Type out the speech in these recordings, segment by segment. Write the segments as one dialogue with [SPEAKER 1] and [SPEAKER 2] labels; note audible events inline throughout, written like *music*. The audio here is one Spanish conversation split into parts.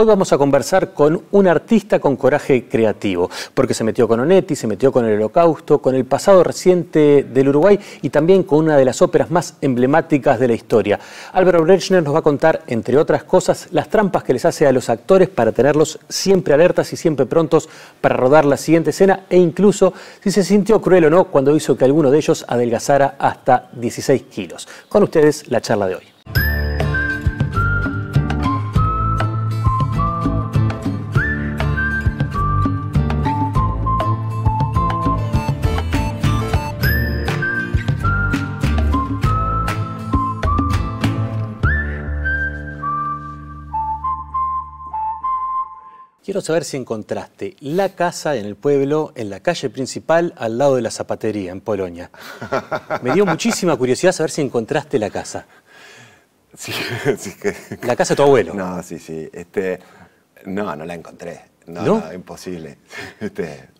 [SPEAKER 1] Hoy vamos a conversar con un artista con coraje creativo, porque se metió con Onetti, se metió con el Holocausto, con el pasado reciente del Uruguay y también con una de las óperas más emblemáticas de la historia. Álvaro Brechner nos va a contar, entre otras cosas, las trampas que les hace a los actores para tenerlos siempre alertas y siempre prontos para rodar la siguiente escena e incluso si se sintió cruel o no cuando hizo que alguno de ellos adelgazara hasta 16 kilos. Con ustedes la charla de hoy. Quiero saber si encontraste la casa en el pueblo, en la calle principal, al lado de la zapatería, en Polonia. Me dio muchísima curiosidad saber si encontraste la casa. *laughs* La casa de tu abuelo. No, sí, sí. Este,
[SPEAKER 2] no, no la encontré. No, imposible. *laughs* Este,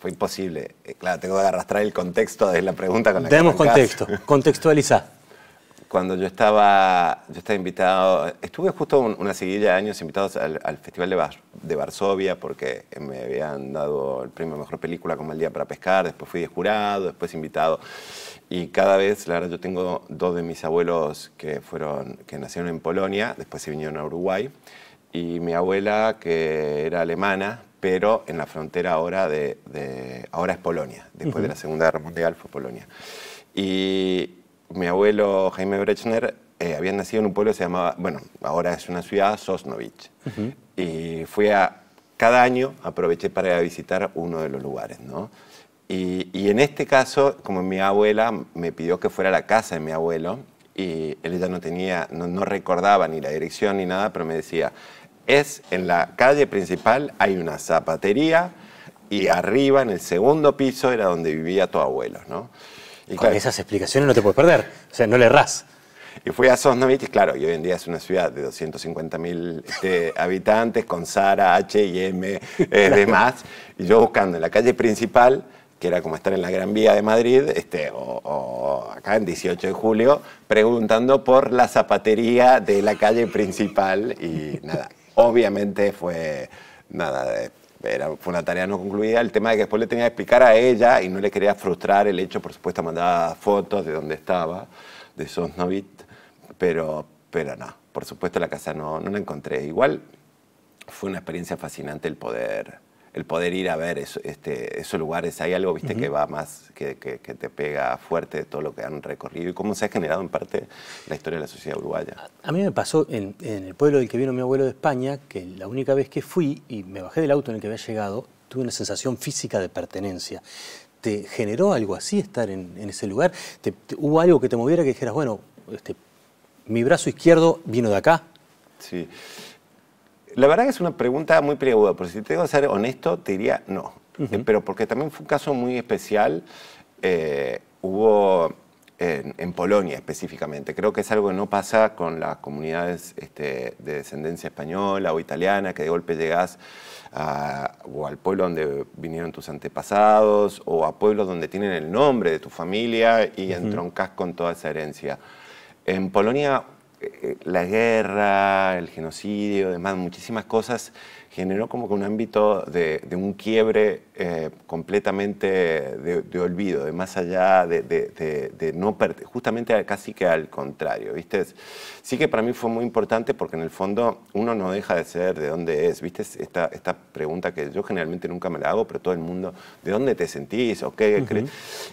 [SPEAKER 2] fue imposible. Eh, claro, tengo que arrastrar el contexto de la pregunta con la Tenemos contexto.
[SPEAKER 1] Contextualiza
[SPEAKER 2] cuando yo estaba, yo estaba invitado, estuve justo una seguidilla de años invitados al, Festival de, de, Varsovia porque me habían dado el premio Mejor Película como El Día para Pescar, después fui de jurado, después invitado. Y cada vez, la verdad, yo tengo dos de mis abuelos que, fueron, que nacieron en Polonia, después se vinieron a Uruguay, y mi abuela que era alemana, pero en la frontera ahora, de, ahora es Polonia, después de la Segunda Guerra Mundial fue Polonia. Y, mi abuelo Jaime Brechner eh, había nacido en un pueblo que se llamaba, bueno, ahora es una ciudad, Sosnovich. Y fui a, cada año aproveché para visitar uno de los lugares, ¿no? Y, y, en este caso, como mi abuela me pidió que fuera a la casa de mi abuelo, y él ya no tenía, no, no recordaba ni la dirección ni nada, pero me decía, es en la calle principal hay una zapatería y arriba en el segundo piso era donde vivía tu abuelo, ¿no? Y Con esas explicaciones no te puedes perder, o sea, no le errás. Y fui a Sosnovich, claro, y hoy en día es una ciudad de 250.000 mil este, *laughs* habitantes, con Sara, H, eh, demás. Y yo buscando en la calle principal, que era como estar en la Gran Vía de Madrid, este, o, o, acá en 18 de julio, preguntando por la zapatería de la calle principal. Y nada, obviamente fue nada de era, fue una tarea no concluida. El tema de que después le tenía que explicar a ella y no le quería frustrar el hecho, por supuesto, mandaba fotos de dónde estaba, de Sosnovit, pero, pero no, por supuesto la casa no la encontré. Igual fue una experiencia fascinante el poder el poder ir a ver este, esos lugares. Hay algo, viste, que va más, que, te pega fuerte de todo lo que han recorrido y cómo se ha generado en parte la historia de la sociedad uruguaya.
[SPEAKER 1] A, mí me pasó en, el pueblo del que vino mi abuelo de España, que la única vez que fui y me bajé del auto en el que había llegado, tuve una sensación física de pertenencia. ¿Te generó algo así estar en, ese lugar? ¿Te, hubo algo que te moviera que dijeras, bueno, este, mi brazo izquierdo vino de acá? Sí.
[SPEAKER 2] La verdad que es una pregunta muy preaguda, pero si tengo que ser honesto, te diría no. Pero porque también fue un caso muy especial, eh, hubo en, Polonia específicamente. Creo que es algo que no pasa con las comunidades este, de descendencia española o italiana, que de golpe llegás o al pueblo donde vinieron tus antepasados o a pueblos donde tienen el nombre de tu familia y entroncas con toda esa herencia. En Polonia eh, la guerra, el genocidio, además muchísimas cosas generó como que un ámbito de, un quiebre eh, completamente de, olvido, de más allá de, no no justamente casi que al contrario, ¿viste? Sí que para mí fue muy importante porque en el fondo uno no deja de ser de dónde es, ¿viste? Esta, esta pregunta que yo generalmente nunca me la hago, pero todo el mundo, ¿de dónde te sentís? ¿O qué crees?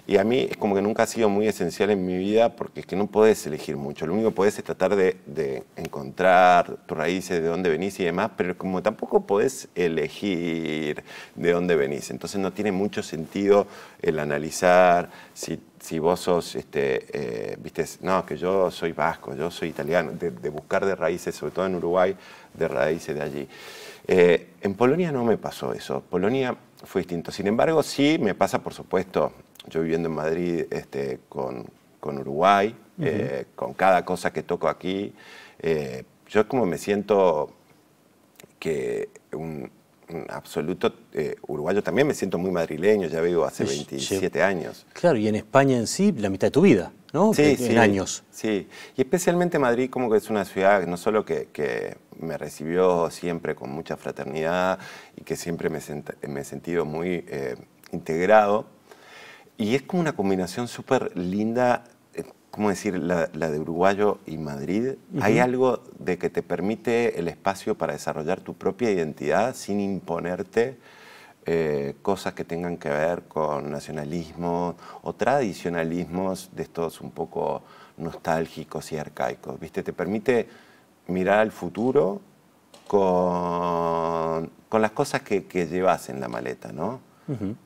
[SPEAKER 2] Y a mí es como que nunca ha sido muy esencial en mi vida porque es que no puedes elegir mucho, lo único que podés es tratar de, encontrar tus raíces, de dónde venís y demás, pero como tampoco podés elegir de dónde venís. Entonces no tiene mucho sentido el analizar si, vos sos, este, eh, viste, no, que yo soy vasco, yo soy italiano, de, buscar de raíces, sobre todo en Uruguay, de raíces de allí. Eh, en Polonia no me pasó eso. Polonia fue distinto. Sin embargo, sí me pasa, por supuesto, yo viviendo en Madrid este, con, Uruguay, eh, con cada cosa que toco aquí. yo como me siento que un, absoluto eh, uruguayo también, me siento muy madrileño, ya vivo hace 27 años.
[SPEAKER 1] Claro, y en España en sí, la mitad de tu vida, ¿no? Sí, en, años.
[SPEAKER 2] Sí, y especialmente Madrid como que es una ciudad no solo que, me recibió siempre con mucha fraternidad y que siempre me, he sentido muy eh, integrado, y es como una combinación súper linda ¿cómo decir?, la, de Uruguayo y Madrid, hay algo de que te permite el espacio para desarrollar tu propia identidad sin imponerte eh, cosas que tengan que ver con nacionalismo o tradicionalismos de estos un poco nostálgicos y arcaicos. ¿Viste? Te permite mirar al futuro con, las cosas que, llevas en la maleta, ¿no?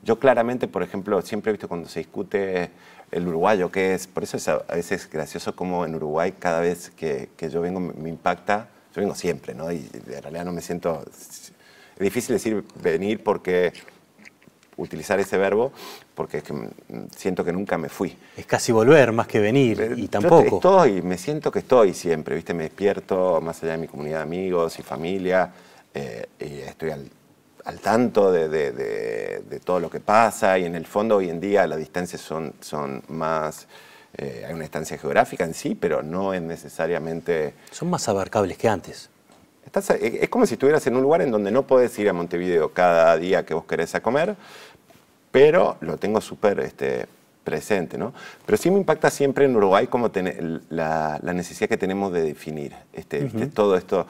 [SPEAKER 2] Yo claramente, por ejemplo, siempre he visto cuando se discute el uruguayo que es. Por eso es a, veces gracioso como en Uruguay cada vez que, yo vengo me impacta, yo vengo siempre, ¿no? Y en realidad no me siento... Es difícil decir venir porque utilizar ese verbo porque es que siento que nunca me fui. Es casi volver más que venir eh, y tampoco. estoy, me siento que estoy siempre, ¿viste? Me despierto más allá de mi comunidad de amigos y familia eh, y estoy al al tanto de, todo lo que pasa y en el fondo hoy en día las distancias son, son más... Eh, hay una distancia geográfica en sí, pero no es necesariamente... Son más abarcables que antes. Eh, es como si estuvieras en un lugar en donde no podés ir a Montevideo cada día que vos querés a comer, pero lo tengo súper este, presente, ¿no? Pero sí me impacta siempre en Uruguay como la, necesidad que tenemos de definir este, todo esto,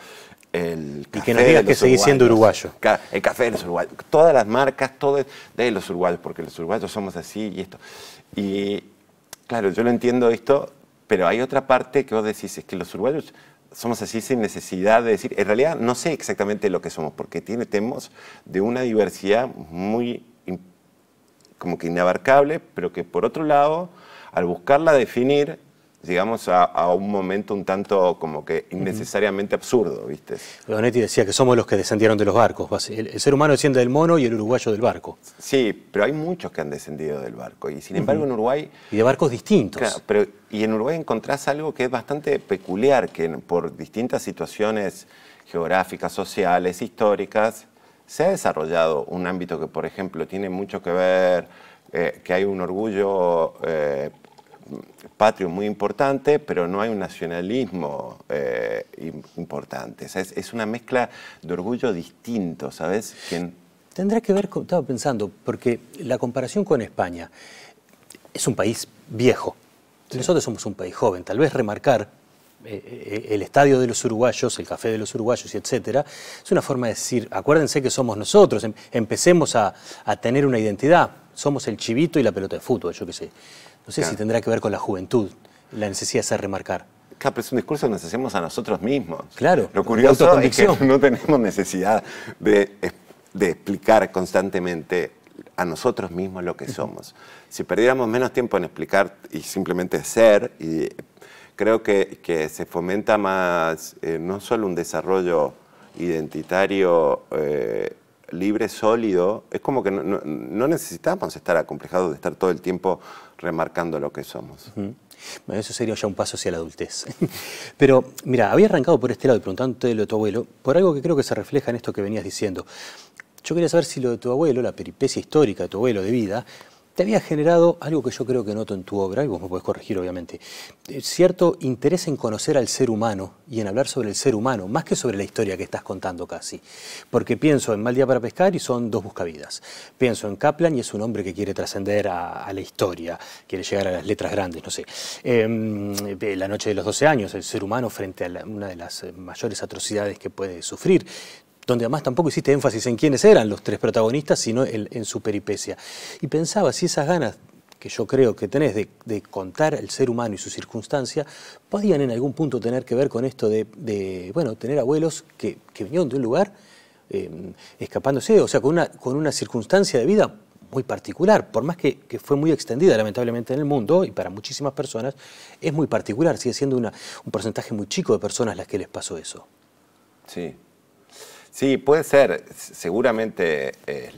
[SPEAKER 2] y que nos diga que seguís siendo uruguayo. El café de los uruguayos. Todas las marcas, todo de los uruguayos, porque los uruguayos somos así y esto. Y claro, yo lo entiendo esto, pero hay otra parte que vos decís, es que los uruguayos somos así sin necesidad de decir. En realidad no sé exactamente lo que somos, porque tiene, tenemos de una diversidad muy como que inabarcable, pero que por otro lado, al buscarla definir, digamos a, un momento un tanto como que innecesariamente absurdo, ¿viste?
[SPEAKER 1] Leonetti decía que somos los que descendieron de los barcos. El, ser humano desciende del mono y el uruguayo del barco. Sí, pero hay muchos que han descendido del barco. Y sin embargo en Uruguay... Y de barcos distintos. pero, y en Uruguay encontrás algo
[SPEAKER 2] que es bastante peculiar, que por distintas situaciones geográficas, sociales, históricas, se ha desarrollado un ámbito que, por ejemplo, tiene mucho que ver, eh, que hay un orgullo... Eh, patrio muy importante, pero no hay un nacionalismo eh, importante. es, una mezcla de orgullo
[SPEAKER 1] distinto, ¿sabes? Tendrá que ver, con, estaba pensando, porque la comparación con España es un país viejo. Nosotros somos un país joven. Tal vez remarcar eh, eh, el estadio de los uruguayos, el café de los uruguayos, etcétera, es una forma de decir, acuérdense que somos nosotros, em, empecemos a, a tener una identidad somos el chivito y la pelota de fútbol, yo qué sé. No sé si tendrá que ver con la juventud, la necesidad de hacer remarcar. Claro, pero es un discurso que nos hacemos a nosotros mismos. Claro. Lo curioso es que *laughs*
[SPEAKER 2] no tenemos necesidad de, explicar constantemente a nosotros mismos lo que somos. Si perdiéramos menos tiempo en explicar y simplemente ser, y creo que, se fomenta más eh, no solo un desarrollo identitario eh, libre, sólido, es como que no, necesitamos estar
[SPEAKER 1] acomplejados de estar todo el tiempo remarcando lo que somos. bueno, eso sería ya un paso hacia la adultez. *laughs* Pero mira, había arrancado por este lado y preguntándote lo de tu abuelo, por algo que creo que se refleja en esto que venías diciendo. Yo quería saber si lo de tu abuelo, la peripecia histórica de tu abuelo de vida, te había generado algo que yo creo que noto en tu obra, y vos me podés corregir obviamente, eh, cierto interés en conocer al ser humano y en hablar sobre el ser humano, más que sobre la historia que estás contando casi. Porque pienso en Mal Día para Pescar y son dos buscavidas. Pienso en Kaplan y es un hombre que quiere trascender a, la historia, quiere llegar a las letras grandes, no sé. Em, eh, la noche de los 12 años, el ser humano frente a una de las eh, mayores atrocidades que puede sufrir donde además tampoco hiciste énfasis en quiénes eran los tres protagonistas, sino en, su peripecia. Y pensaba si esas ganas que yo creo que tenés de, contar el ser humano y su circunstancia, podían en algún punto tener que ver con esto de, bueno, tener abuelos que, que, vinieron de un lugar em, escapándose, o sea, con una, con una circunstancia de vida muy particular, por más que, fue muy extendida lamentablemente en el mundo y para muchísimas personas, es muy particular, sigue siendo un porcentaje muy chico de personas las que les pasó eso. Sí, Sí,
[SPEAKER 2] puede ser. Seguramente eh,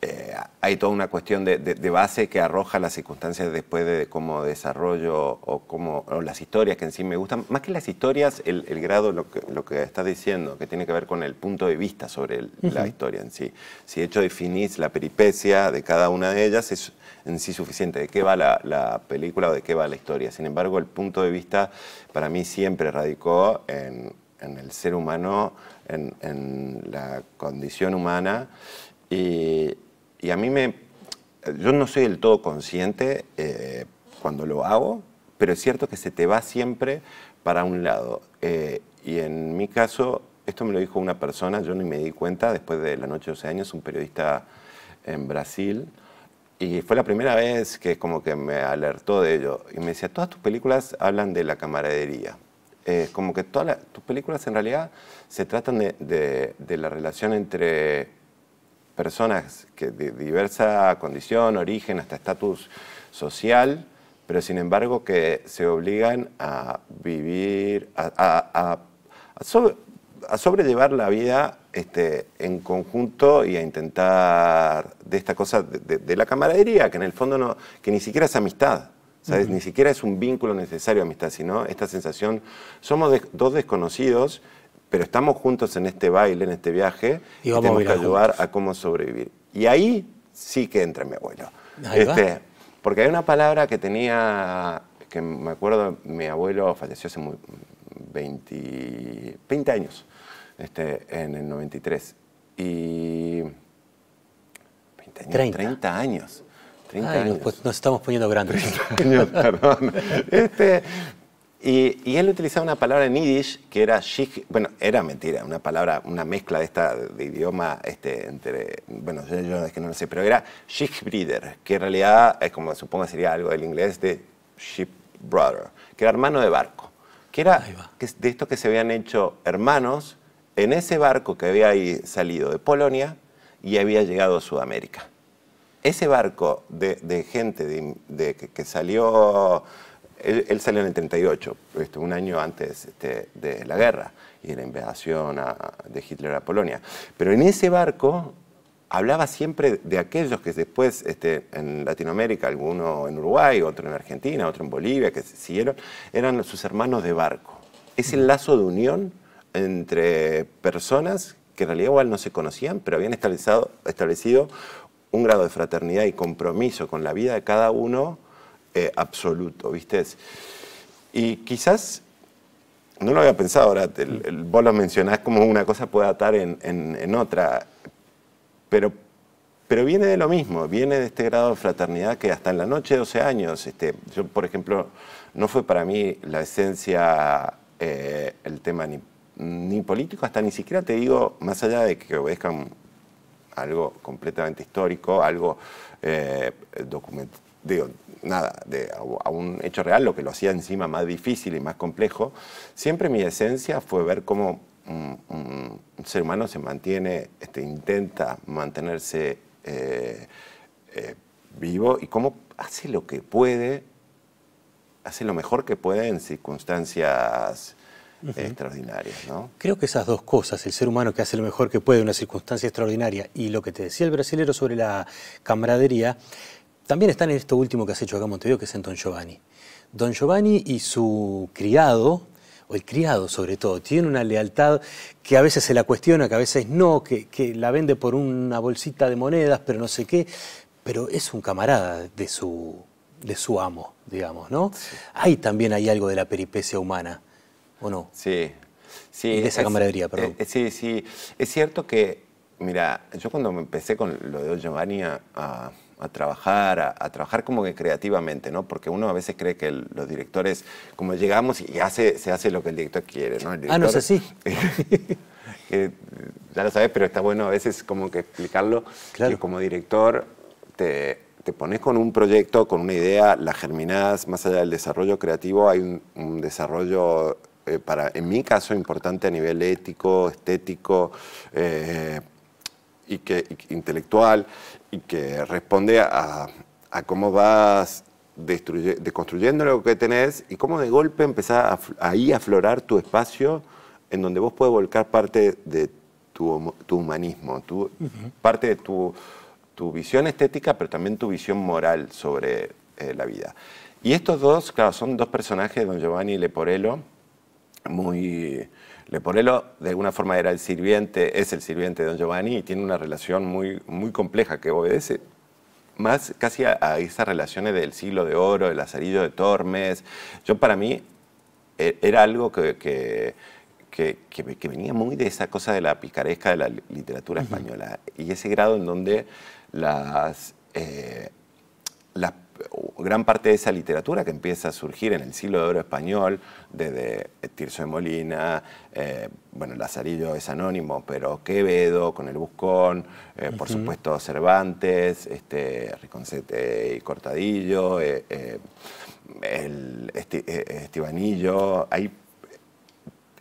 [SPEAKER 2] eh, hay toda una cuestión de, base que arroja las circunstancias después de cómo desarrollo o, cómo, las historias que en sí me gustan. Más que las historias, el, grado, lo que, lo estás diciendo, que tiene que ver con el punto de vista sobre la historia en sí. Si de hecho definís la peripecia de cada una de ellas, es en sí suficiente de qué va la, película o de qué va la historia. Sin embargo, el punto de vista para mí siempre radicó en el ser humano en, la condición humana. Y, a mí me... Yo no soy del todo consciente eh, cuando lo hago, pero es cierto que se te va siempre para un lado. Eh, y en mi caso, esto me lo dijo una persona, yo ni me di cuenta, después de la noche de 12 años, un periodista en Brasil, y fue la primera vez que como que me alertó de ello. Y me decía, todas tus películas hablan de la camaradería. Eh, como que todas tus películas en realidad se tratan de, la relación entre personas que de diversa condición, origen, hasta estatus social, pero sin embargo que se obligan a vivir, a, sobrellevar la vida este, en conjunto y a intentar de esta cosa de, la camaradería, que en el fondo que ni siquiera es amistad. Ni siquiera es un vínculo necesario amistad, sino esta sensación, somos dos desconocidos, pero estamos juntos en este baile, en este viaje, y, tenemos que ayudar a cómo sobrevivir. Y ahí sí que entra mi abuelo. porque hay una palabra que tenía, que me acuerdo, mi abuelo falleció hace muy, 20, años, este, en el 93. Y 20 años, 30 años. Pues, nos, estamos poniendo grandes. *laughs* Este, y, él utilizaba una palabra en yiddish que era shik, bueno, era mentira, una palabra, una mezcla de esta de idioma este, entre, bueno, yo, es que no lo sé, pero era breeder que en realidad, es como supongo sería algo del inglés de ship brother, que era hermano de barco, que era de estos que se habían hecho hermanos en ese barco que había salido de Polonia y había llegado a Sudamérica ese barco de, gente de, que, salió, él, salió en el 38, este, un año antes este, de la guerra y de la invasión de Hitler a Polonia. Pero en ese barco hablaba siempre de aquellos que después este, en Latinoamérica, alguno en Uruguay, otro en Argentina, otro en Bolivia, que siguieron, eran sus hermanos de barco. Es el lazo de unión entre personas que en realidad igual no se conocían, pero habían establecido un grado de fraternidad y compromiso con la vida de cada uno eh, absoluto, ¿viste? Y quizás, no lo había pensado ahora, vos lo mencionás como una cosa puede atar en, otra, pero pero viene de lo mismo, viene de este grado de fraternidad que hasta en la noche de 12 años, este, yo por ejemplo, no fue para mí la esencia eh, el tema ni, ni, político, hasta ni siquiera te digo, más allá de que obedezcan algo completamente histórico, algo eh, documentado nada, de, a un hecho real, lo que lo hacía encima más difícil y más complejo, siempre mi esencia fue ver cómo un, ser humano se mantiene, este, intenta mantenerse eh, eh, vivo y cómo hace lo que puede, hace lo mejor que puede en
[SPEAKER 1] circunstancias extraordinaria ¿no? Creo que esas dos cosas, el ser humano que hace lo mejor que puede en una circunstancia extraordinaria y lo que te decía el brasilero sobre la camaradería, también están en esto último que has hecho acá en Montevideo, que es en Don Giovanni. Don Giovanni y su criado, o el criado sobre todo, tiene una lealtad que a veces se la cuestiona, que a veces no, que, la vende por una bolsita de monedas, pero no sé qué, pero es un camarada de su de amo, digamos, ¿no? Ahí también hay algo de la peripecia humana ¿o no? Sí. sí esa camaradería, perdón. Eh, eh, sí, sí. Es cierto
[SPEAKER 2] que, mira, yo cuando me empecé con lo de Giovanni a, trabajar, a, trabajar como que creativamente, ¿no? Porque uno a veces cree que los directores, como llegamos y se hace lo que el director quiere, ¿no? ah, no es así. *laughs* ya lo sabes, pero está bueno a veces como que explicarlo. Claro. Que como director te, pones con un proyecto, con una idea, la germinas más allá del desarrollo creativo, hay un desarrollo eh, para, en mi caso, importante a nivel ético, estético eh, y que, intelectual y que responde a, cómo vas deconstruyendo lo que tenés y cómo de golpe empezás ahí a aflorar tu espacio en donde vos puedes volcar parte de tu, tu humanismo, parte de tu, tu, visión estética, pero también tu visión moral sobre eh, la vida. Y estos dos, claro, son dos personajes, don Giovanni y Leporello, muy... le Leporello, de alguna forma, era el sirviente, es el sirviente de Don Giovanni y tiene una relación muy, muy compleja que obedece más casi a, estas esas relaciones del siglo de oro, el Lazarillo de Tormes. Yo, para mí, e, era algo que, que venía muy de esa cosa de la picaresca de la literatura española y ese grado en donde las, eh, las gran parte de esa literatura que empieza a surgir en el siglo de oro español, desde Tirso de Molina, eh, bueno, Lazarillo es anónimo, pero Quevedo con el Buscón, eh, por supuesto Cervantes, este, Riconcete y Cortadillo, eh, el Estibanillo, ahí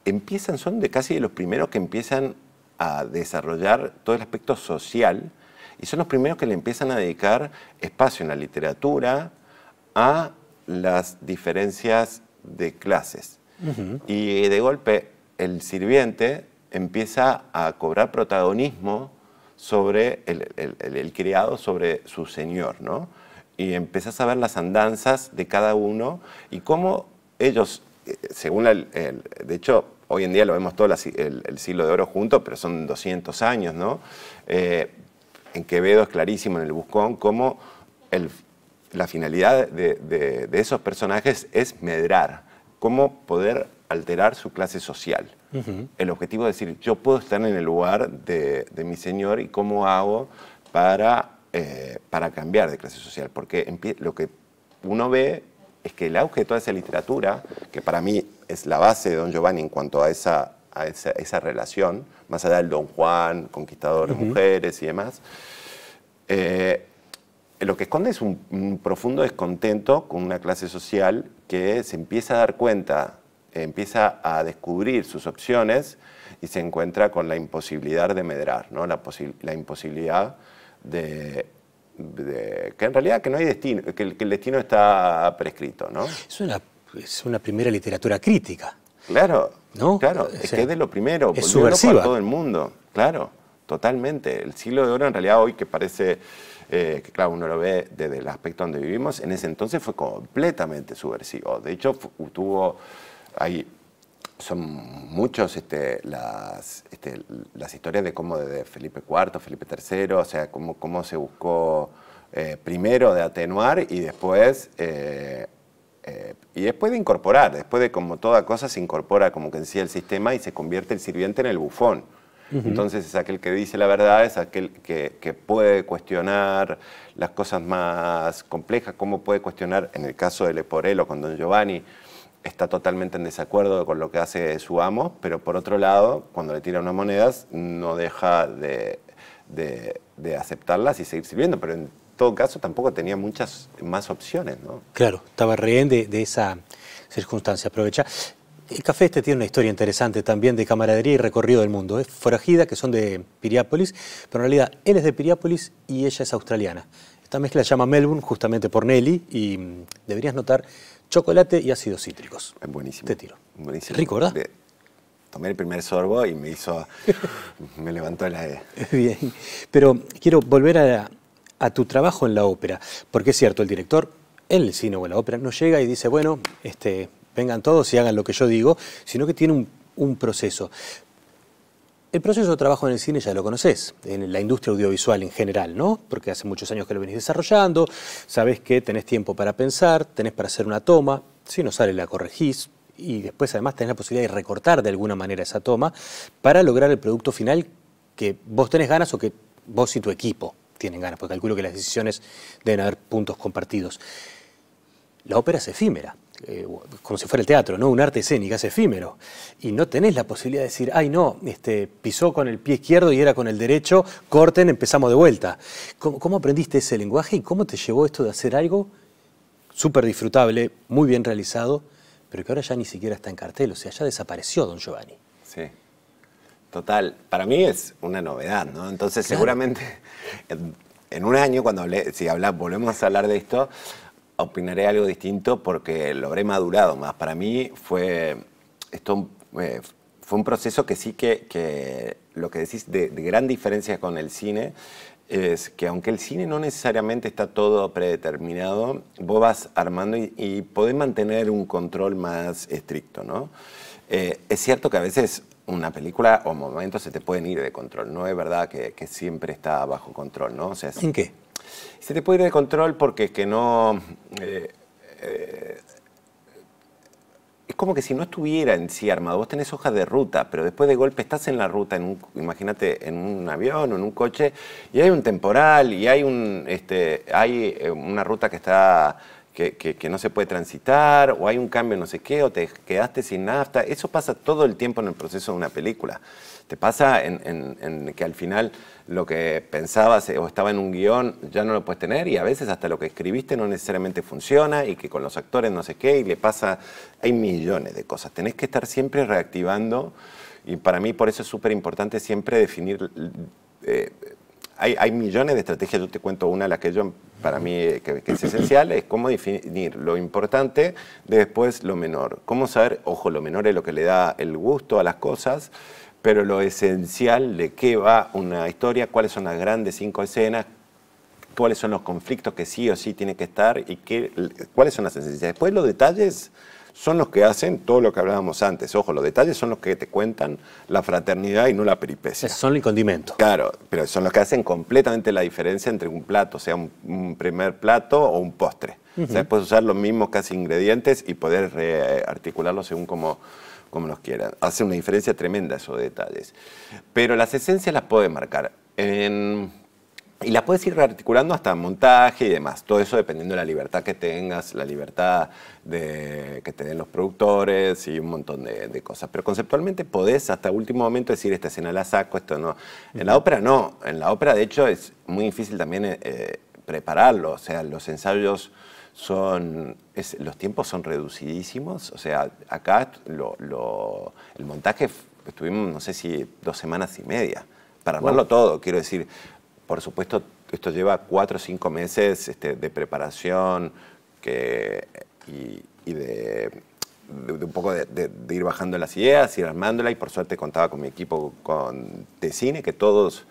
[SPEAKER 2] empiezan, son de casi de los primeros que empiezan a desarrollar todo el aspecto social y son los primeros que le empiezan a dedicar espacio en la literatura a las diferencias de clases. Y de golpe el sirviente empieza a cobrar protagonismo sobre el, criado, sobre su señor, ¿no? Y empiezas a ver las andanzas de cada uno y cómo ellos, eh, según el... de hecho, hoy en día lo vemos todo el, siglo de oro junto, pero son 200 años, ¿no? Eh, en Quevedo es clarísimo, en el Buscón, cómo la finalidad de, esos personajes es medrar, cómo poder alterar su clase social. El objetivo es decir, yo puedo estar en el lugar de, mi señor y cómo hago para, eh, para cambiar de clase social, porque lo que uno ve es que el auge de toda esa literatura, que para mí es la base de Don Giovanni en cuanto a esa a esa, relación, más allá del Don Juan, conquistador mujeres y demás, eh, lo que esconde es un, profundo descontento con una clase social que se empieza a dar cuenta, empieza a descubrir sus opciones y se encuentra con la imposibilidad de medrar, ¿no? la, imposibilidad de que en realidad que no hay destino, que el, destino está prescrito, ¿no? Es
[SPEAKER 1] una, es una primera literatura crítica.
[SPEAKER 2] Claro. Claro, es que de lo primero, es subversiva. todo el mundo, claro, totalmente. El siglo de oro en realidad hoy que parece eh, que claro, uno lo ve desde el aspecto donde vivimos, en ese entonces fue completamente subversivo. De hecho, tuvo, hay, son muchos este, las, este, las historias de cómo desde Felipe IV, Felipe III, o sea, cómo, cómo se buscó eh, primero de atenuar y después... Eh, eh, y después de incorporar, después de como toda cosa se incorpora, como que en decía, el sistema y se convierte el sirviente en el bufón. Entonces es aquel que dice la verdad, es aquel que, puede cuestionar las cosas más complejas, como puede cuestionar, en el caso de Leporello con Don Giovanni, está totalmente en desacuerdo con lo que hace su amo, pero por otro lado, cuando le tira unas monedas, no deja de, aceptarlas y seguir sirviendo, pero todo caso tampoco tenía muchas
[SPEAKER 1] más opciones, ¿no? Claro, estaba rehén de, esa circunstancia. Aprovecha. El café este tiene una historia interesante también de camaradería y recorrido del mundo. Es ¿eh? forajida, que son de Piriápolis, pero en realidad él es de Piriápolis y ella es australiana. Esta mezcla se llama Melbourne justamente por Nelly y mm, deberías notar chocolate y ácidos cítricos. Es buenísimo. Te tiro. Buenísimo. Rico, ¿verdad? tomé el primer sorbo y me hizo. *laughs* me levantó la. E. *laughs* Bien. Pero quiero volver a, a tu trabajo en la ópera. Porque es cierto, el director en el cine o en la ópera no llega y dice, bueno, este, vengan todos y hagan lo que yo digo, sino que tiene un, proceso. El proceso de trabajo en el cine ya lo conoces, en la industria audiovisual en general, ¿no? Porque hace muchos años que lo venís desarrollando, sabes que tenés tiempo para pensar, tenés para hacer una toma, si no sale la corregís y después además tenés la posibilidad de recortar de alguna manera esa toma para lograr el producto final que vos tenés ganas o que vos y tu equipo tienen ganas, porque calculo que las decisiones deben haber puntos compartidos. La ópera es efímera, eh, como si fuera el teatro, ¿no? Un arte escénico es efímero. Y no tenés la posibilidad de decir, ay no, este, pisó con el pie izquierdo y era con el derecho, corten, empezamos de vuelta. ¿Cómo, cómo aprendiste ese lenguaje y cómo te llevó esto de hacer algo súper disfrutable, muy bien realizado, pero que ahora ya ni siquiera está en cartel? O sea, ya desapareció Don Giovanni.
[SPEAKER 2] Sí. Total, para mí es una novedad, ¿no? Entonces seguramente en, un año, cuando si habla, volvemos a hablar de esto, opinaré algo distinto porque lo habré madurado más. Para mí fue, esto, eh, fue un proceso que sí que, que lo que decís de, gran diferencia con el cine es que aunque el cine no necesariamente está todo predeterminado, vos vas armando y, podés mantener un control más estricto, ¿no? Eh, es cierto que a veces una película o momentos se te pueden ir de control. No es verdad que, siempre está bajo control, ¿no? O sea, ¿En qué? Se te puede ir de control porque es que no... Eh, eh, es como que si no estuviera en sí armado, vos tenés hojas de ruta, pero después de golpe estás en la ruta, en imagínate, en un avión o en un coche, y hay un temporal, y hay, un, este, hay eh, una ruta que está que, no se puede transitar, o hay un cambio no sé qué, o te quedaste sin nafta. Eso pasa todo el tiempo en el proceso de una película. Te pasa en, que al final lo que pensabas eh, o estaba en un guión ya no lo puedes tener y a veces hasta lo que escribiste no necesariamente funciona y que con los actores no sé qué y le pasa, hay millones de cosas. Tenés que estar siempre reactivando y para mí por eso es súper importante siempre definir eh, hay, millones de estrategias, yo te cuento una, de las que yo, para mí eh, que, es esencial, es cómo definir lo importante después lo menor. Cómo saber, ojo, lo menor es lo que le da el gusto a las cosas, pero lo esencial de qué va una historia, cuáles son las grandes cinco escenas, cuáles son los conflictos que sí o sí tiene que estar y qué, cuáles son las esencias. Después los detalles son los que hacen todo lo que hablábamos antes. Ojo, los detalles son los que te cuentan la fraternidad y no la peripecia. Son el condimento. Claro, pero son los que hacen completamente la diferencia entre un plato, sea un, primer plato o un postre. o sea, puedes usar los mismos casi ingredientes y poder rearticularlos eh, según como, como los quieran. Hace una diferencia tremenda esos detalles. Pero las esencias las puedes marcar. En, y la puedes ir articulando hasta montaje y demás. Todo eso dependiendo de la libertad que tengas, la libertad de, que te den los productores y un montón de, cosas. Pero conceptualmente podés hasta último momento decir, esta escena la saco, esto no. En la ópera no. En la ópera, de hecho, es muy difícil también eh, prepararlo. O sea, los ensayos son, los tiempos son reducidísimos. O sea, acá el montaje estuvimos, no sé si, dos semanas y media para armarlo todo. Quiero decir, por supuesto, esto lleva cuatro o cinco meses este, de preparación que, y, de, un poco de, ir bajando las ideas, ir armándolas y por suerte contaba con mi equipo con, de cine, que todos,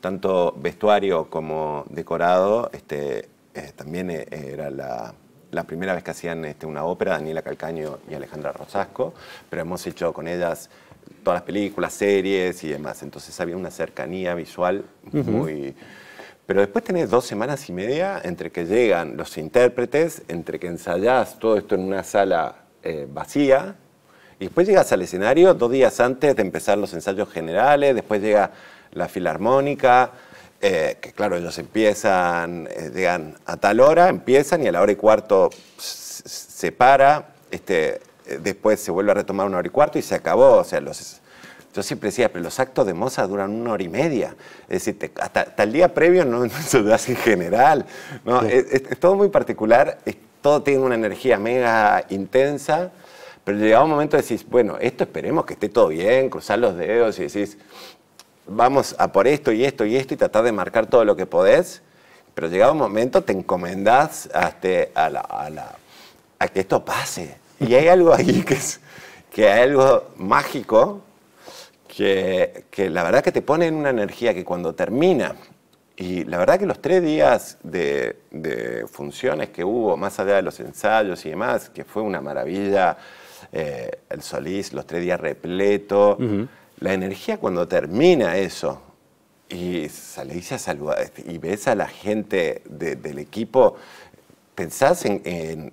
[SPEAKER 2] tanto vestuario como decorado, este, eh, también eh, era la, primera vez que hacían este, una ópera, Daniela Calcaño y Alejandra Rosasco, pero hemos hecho con ellas todas las películas, series y demás. Entonces había una cercanía visual muy... Pero después tenés dos semanas y media entre que llegan los intérpretes, entre que ensayás todo esto en una sala eh, vacía, y después llegas al escenario dos días antes de empezar los ensayos generales, después llega la filarmónica, eh, que claro, ellos empiezan, eh, llegan a tal hora, empiezan y a la hora y cuarto se para. Este, eh, después se vuelve a retomar una hora y cuarto y se acabó. O sea, los, yo siempre decía, pero los actos de moza duran una hora y media. Es decir, hasta, el día previo no, *laughs* se das en general. ¿no? Es, todo muy particular, todo tiene una energía mega intensa, pero llega un momento decís, bueno, esto esperemos que esté todo bien, cruzar los dedos y decís, vamos a por esto y esto y esto y tratar de marcar todo lo que podés. Pero llegado un momento te encomendás a, este, a, la, a, la, a que esto pase. Y hay algo ahí *laughs* que es que hay algo mágico que, la verdad que te pone en una energía que cuando termina, y la verdad que los tres días de, funciones que hubo, más allá de los ensayos y demás, que fue una maravilla, eh, el Solís, los tres días repleto, la energía cuando termina eso, y salís a y ves a la gente del equipo, pensás en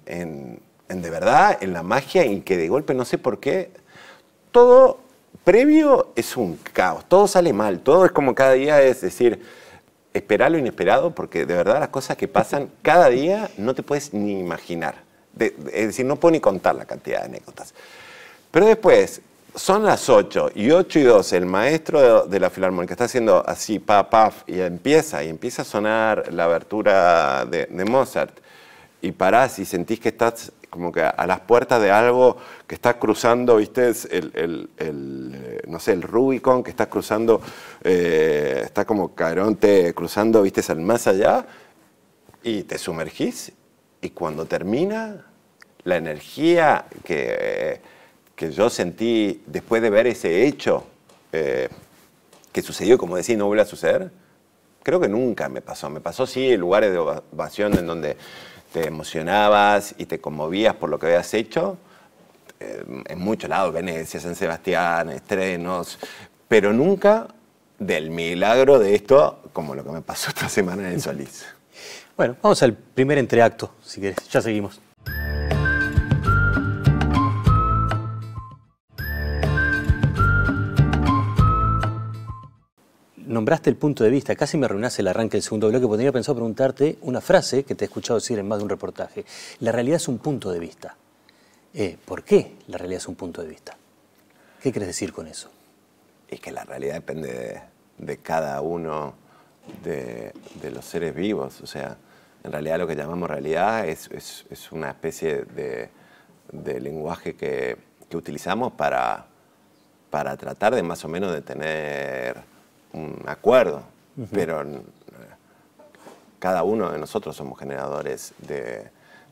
[SPEAKER 2] en de verdad, en la magia, y que de golpe, no sé por qué, todo previo es un caos, todo sale mal, todo es como cada día, es decir, esperar lo inesperado, porque de verdad las cosas que pasan *laughs* cada día no te puedes ni imaginar. es decir, no puedo ni contar la cantidad de anécdotas. Pero después, son las 8 y 8 y 12, el maestro de, la Filarmónica está haciendo así, pa, paf, y empieza, y empieza a sonar la abertura de, de Mozart y parás y sentís que estás como que a las puertas de algo que estás cruzando, ¿viste? El, el, el no sé, el Rubicon que estás cruzando, eh, está como Caronte cruzando, ¿viste? Al más allá y te sumergís y cuando termina, la energía que, que yo sentí después de ver ese hecho eh, que sucedió, como decís, no vuelve a suceder, creo que nunca me pasó. Me pasó sí en lugares de ovación en donde te emocionabas y te conmovías por lo que habías hecho, eh, en muchos lados, Venecia, San Sebastián, estrenos, pero nunca del milagro
[SPEAKER 1] de esto, como lo que me pasó *laughs* esta semana en Solís. Bueno, vamos al primer entreacto, si querés, ya seguimos. nombraste el punto de vista, casi me arruinaste el arranque del segundo bloque, porque tenía pensado preguntarte una frase que te he escuchado decir en más de un reportaje. La realidad es un punto de vista. Eh, ¿Por qué la realidad es un punto de vista? ¿Qué quieres decir con eso? Es que la realidad depende de, cada
[SPEAKER 2] uno de, los seres vivos. O sea, en realidad lo que llamamos realidad es, una especie de, lenguaje que, utilizamos para, para tratar de más o menos de tener un acuerdo, pero eh, cada uno de nosotros somos generadores de,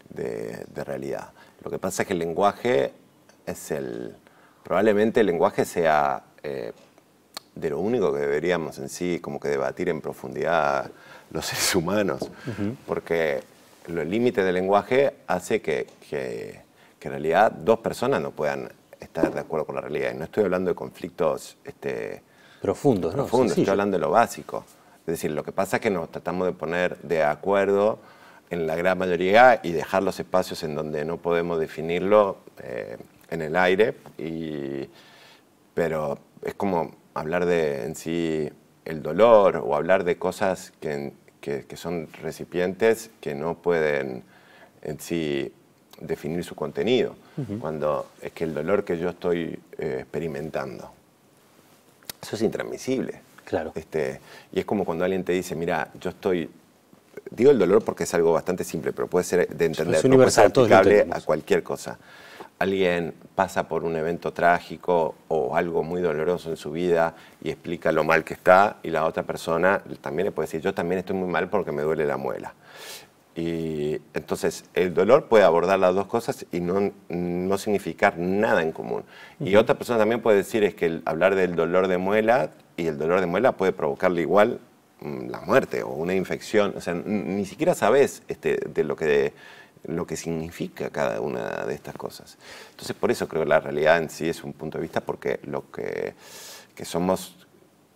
[SPEAKER 2] de, realidad. Lo que pasa es que el lenguaje es el... Probablemente el lenguaje sea eh, de lo único que deberíamos en sí como que debatir en profundidad los *laughs* seres humanos, porque los límites del lenguaje hace que, que, en realidad dos personas no puedan estar de acuerdo con la realidad. Y no estoy hablando de conflictos este, Profundos, ¿no? estoy hablando de lo básico. Es decir, lo que pasa es que nos tratamos de poner de acuerdo en la gran mayoría y dejar los espacios en donde no podemos definirlo eh, en el aire. Y, pero es como hablar de en sí el dolor o hablar de cosas que, son recipientes que no pueden en sí definir su contenido, cuando es que el dolor que yo estoy eh, experimentando eso es intransmisible. Claro. Este, y es como cuando alguien te dice, mira, yo estoy... Digo el dolor porque es algo bastante simple, pero puede ser de entender, es universal, aplicable a cualquier cosa. Alguien pasa por un evento trágico o algo muy doloroso en su vida y explica lo mal que está y la otra persona también le puede decir, yo también estoy muy mal porque me duele la muela. Y entonces el dolor puede abordar las dos cosas y no, no significar nada en común. Y otra persona también puede decir es que hablar del dolor de muela y el dolor de muela puede provocarle igual mm, la muerte o una infección. O sea, ni siquiera sabes este, de lo que, de, lo que significa cada una de estas cosas. Entonces por eso creo que la realidad en sí es un punto de vista porque lo que, que somos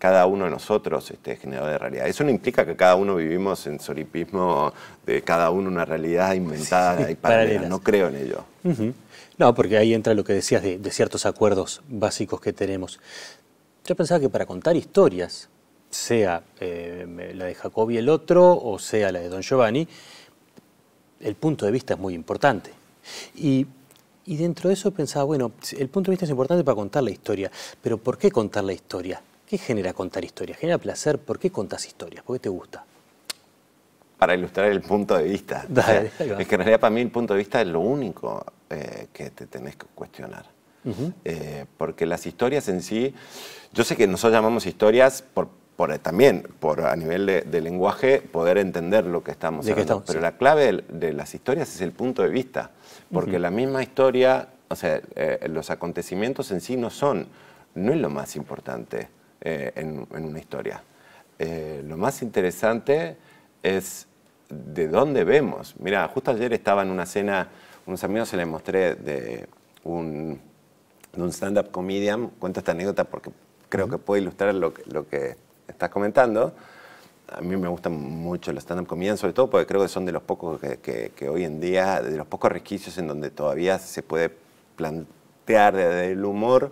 [SPEAKER 2] cada uno de nosotros es este, generador de realidad. Eso no implica que cada uno vivimos en solipismo, de cada uno una realidad
[SPEAKER 1] inventada y paralela. No creo en ello. No, porque ahí entra lo que decías de, ciertos acuerdos básicos que tenemos. Yo pensaba que para contar historias, sea eh, la de Jacob y el otro o sea la de Don Giovanni, el punto de vista es muy importante. Y y dentro de eso pensaba, bueno, el punto de vista es importante para contar la historia, pero ¿por qué contar la historia? ¿Qué genera contar historias? ¿Genera placer? ¿Por qué contás historias? ¿Por qué te gusta?
[SPEAKER 2] Para ilustrar el punto de vista. es *laughs* que en realidad para mí el punto de vista es lo único eh, que te tenés que cuestionar. Eh, porque las historias en sí, yo sé que nosotros llamamos historias por, eh, también por a nivel de, lenguaje poder entender lo que estamos hablando. pero la clave de, las historias es el punto de vista, porque la misma historia, o sea, los acontecimientos en sí no son, no es lo más importante. Eh, en, una historia. Eh, lo más interesante es de dónde vemos. Mira, justo ayer estaba en una cena, unos amigos se les mostré de un, stand-up comedian, cuento esta anécdota porque creo que puede ilustrar lo, que estás comentando a mí me gustan mucho los stand-up comedians, sobre todo porque creo que son de los pocos que, que, hoy en día, de los pocos resquicios en donde todavía se puede plantear el humor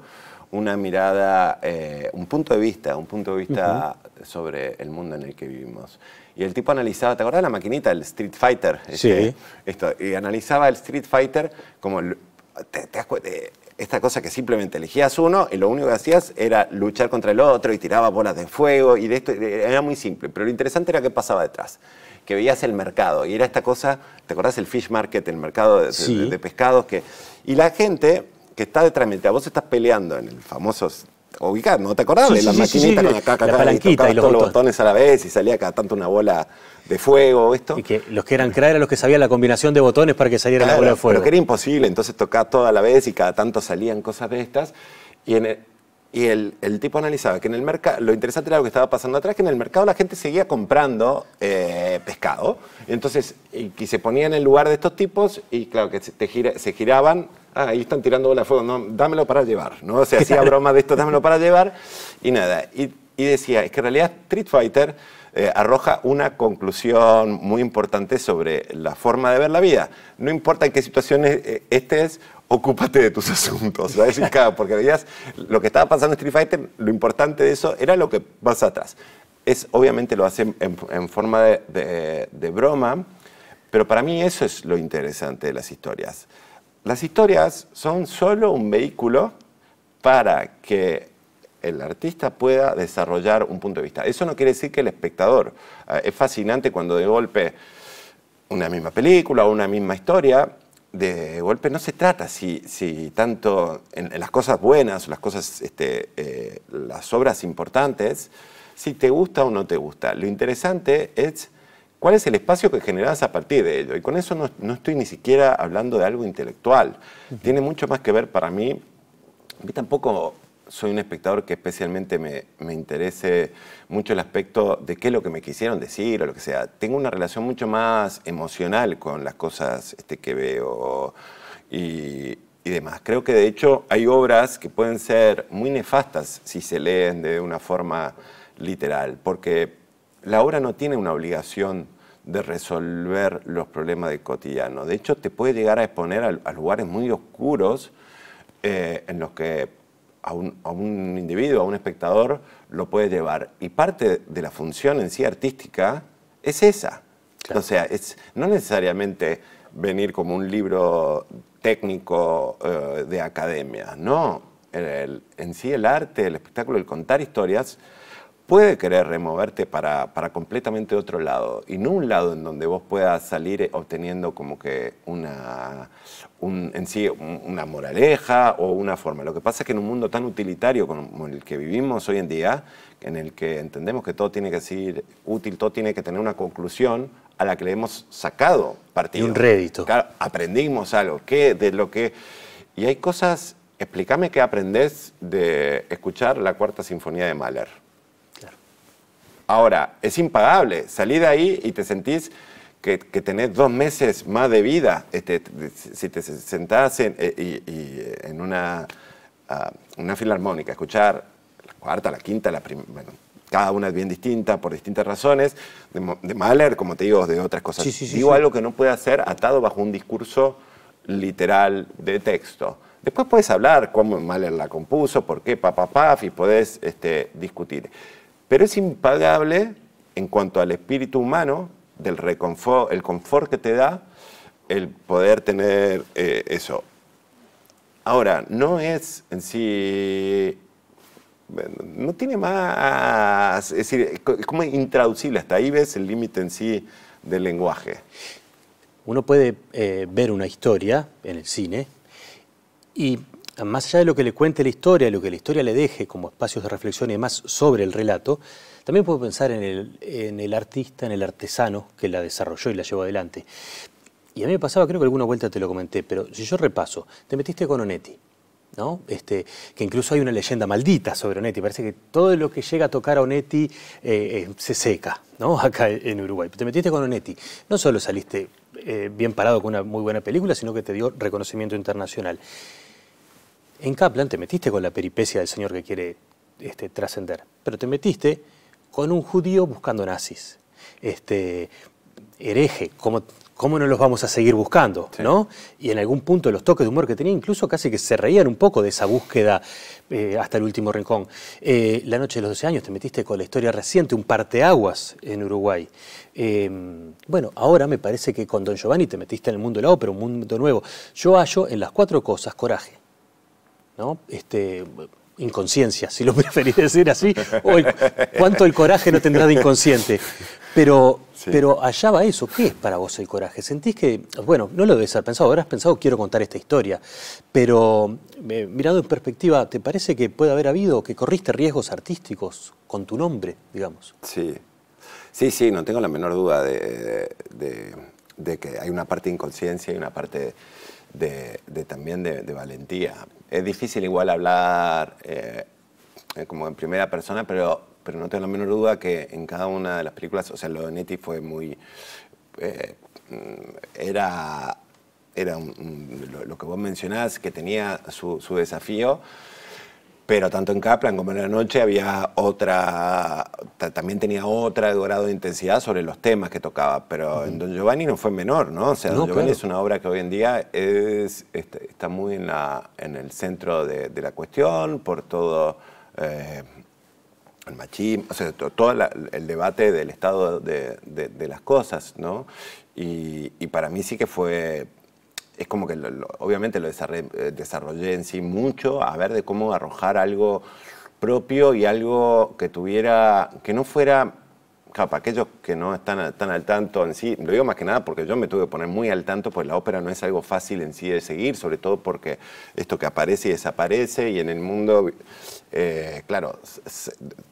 [SPEAKER 2] una mirada, eh, un punto de vista, un punto de vista sobre el mundo en el que vivimos. Y el tipo analizaba, ¿te acordás de la maquinita, el Street Fighter? Este, sí. esto, y analizaba el Street Fighter como eh, esta cosa que simplemente elegías uno y lo único que hacías era luchar contra el otro y tiraba bolas de fuego y de esto eh, era muy simple, pero lo interesante era qué pasaba detrás, que veías el mercado y era esta cosa, ¿te acordás el fish market, el mercado de, pescados que y la gente que está detrás, A vos estás peleando en el famoso ubicar, ¿no te acordás? De la maquinita con la palanquita y, los botones. a la vez y salía cada tanto una bola de fuego, esto. Y que los que eran crack eran los que sabían la combinación de
[SPEAKER 1] botones para que saliera la bola de fuego. Pero que era
[SPEAKER 2] imposible, entonces tocaba toda la vez y cada tanto salían cosas de estas. Y, el, y el, tipo analizaba que en el mercado, lo interesante era lo que estaba pasando atrás, que en el mercado la gente seguía comprando eh, pescado. Entonces, y, se ponía en el lugar de estos tipos y claro, que se giraban Ah, ahí están tirando la foto fuego, no, dámelo para llevar, ¿no? O sea, hacía *laughs* broma de esto, dámelo para llevar, y nada. Y, decía, es que en realidad Street Fighter eh, arroja una conclusión muy importante sobre la forma de ver la vida. No importa en qué situaciones eh, estés, ocúpate de tus *laughs* asuntos, ¿sabes? porque veías lo que estaba pasando en Street Fighter, lo importante de eso era lo que pasa atrás. Es, obviamente lo hace en, forma de broma, pero para mí eso es lo interesante de las historias. Las historias son solo un vehículo para que el artista pueda desarrollar un punto de vista. Eso no quiere decir que el espectador. Eh, es fascinante cuando de golpe una misma película o una misma historia, de golpe no se trata si, tanto en, las cosas buenas, las cosas, este, eh, las obras importantes, si te gusta o no te gusta. Lo interesante es ¿Cuál es el espacio que generas a partir de ello? Y con eso no, no estoy ni siquiera hablando de algo intelectual. Tiene mucho más que ver para mí. Yo tampoco soy un espectador que especialmente me, me, interese mucho el aspecto de qué es lo que me quisieron decir o lo que sea. Tengo una relación mucho más emocional con las cosas este, que veo y, y demás. Creo que de hecho hay obras que pueden ser muy nefastas si se leen de una forma literal, porque la obra no tiene una obligación de resolver los problemas del cotidiano. De hecho, te puede llegar a exponer a, lugares muy oscuros eh, en los que a un, individuo, a un espectador, lo puede llevar. Y parte de la función en sí artística es esa. O sea, es, no necesariamente venir como un libro técnico eh, de academia, no. en sí el arte, el espectáculo, el contar historias puede querer removerte para, para completamente otro lado y no un lado en donde vos puedas salir eh, obteniendo como que una, un, en sí una moraleja o una forma. Lo que pasa es que en un mundo tan utilitario como el que vivimos hoy en día, en el que entendemos que todo tiene que ser útil, todo tiene que tener una conclusión a la que le hemos sacado partido. Y un rédito. Claro, aprendimos algo. que de lo que... Y hay cosas... Explícame qué aprendés de escuchar la Cuarta Sinfonía de Mahler. Ahora, es impagable. Salí de ahí y te sentís que, tenés dos meses más de vida. Este, si te sentás en, eh, y, en una, ah, una filarmónica, escuchar la cuarta, la quinta, la primera. Bueno, cada una es bien distinta por distintas razones, de, Mahler, como te digo, de otras cosas. digo algo que no puede ser atado bajo un discurso literal de texto. Después puedes hablar cómo Mahler la compuso, por qué, papá, pa, pa, y podés este, discutir. Pero es impagable en cuanto al espíritu humano, del reconfort, el confort que te da el poder tener eh, eso. Ahora, no es en sí no tiene más, es decir, es como
[SPEAKER 1] intraducible, hasta ahí ves el límite en sí del lenguaje. Uno puede eh, ver una historia en el cine y más allá de lo que le cuente la historia, lo que la historia le deje como espacios de reflexión y demás sobre el relato, también puedo pensar en el, artista, en el artesano que la desarrolló y la llevó adelante. Y a mí me pasaba, creo que alguna vuelta te lo comenté, pero si yo repaso, te metiste con Onetti, ¿no? Este, que incluso hay una leyenda maldita sobre Onetti, parece que todo lo que llega a tocar a Onetti eh, eh, se seca, ¿no? *laughs* Acá en Uruguay. Te metiste con Onetti, no solo saliste eh, bien parado con una muy buena película, sino que te dio reconocimiento internacional. En Kaplan te metiste con la peripecia del señor que quiere este, trascender, pero te metiste con un judío buscando nazis, este, hereje, ¿cómo no los vamos a seguir buscando? ¿no? Y en algún punto los toques de humor que tenía, incluso casi que se reían un poco de esa búsqueda eh, hasta el último rincón. Eh, la noche de los 12 años te metiste con la historia reciente, un parteaguas en Uruguay. Em, bueno, ahora me parece que con Don Giovanni te metiste en el mundo de la ópera, un mundo nuevo. Yo hallo en las cuatro cosas coraje, este, inconsciencia, si lo *laughs* preferís decir así, cuánto el coraje no tendrá de inconsciente. Pero, pero allá va eso, ¿qué es para vos el coraje? ¿Sentís que, bueno, no lo debes haber pensado, habrás pensado, quiero contar esta historia, pero mirado eh, mirando en perspectiva, ¿te parece que puede haber habido, que corriste riesgos artísticos con tu nombre, digamos? Sí,
[SPEAKER 2] sí, sí, no tengo la menor duda de, que hay una parte de inconsciencia y una parte de, también de, valentía. Es difícil igual hablar eh, como en primera persona, pero, pero no tengo la menor duda que en cada una de las películas, o sea, lo de Neti fue muy... Eh, era era lo, que vos mencionás, que tenía su desafío, pero tanto en Kaplan como en la noche había otra, también tenía otra grado de intensidad sobre los temas que tocaba, pero en Don Giovanni no fue menor, ¿no? O sea, Don Giovanni es una obra que hoy en día es, este, está muy en, la, en el centro de, la cuestión, por todo... Eh, el machismo, o sea, todo el debate del estado de, las cosas, ¿no? y, para mí sí que fue es como que lo, obviamente lo desarrollé, eh, desarrollé, en sí mucho a ver de cómo arrojar algo propio y algo que tuviera, que no fuera para aquellos que no están tan al tanto en sí, lo digo más que nada porque yo me tuve que poner muy al tanto, pues la ópera no es algo fácil en sí de seguir, sobre todo porque esto que aparece y desaparece, y en el mundo, eh, claro,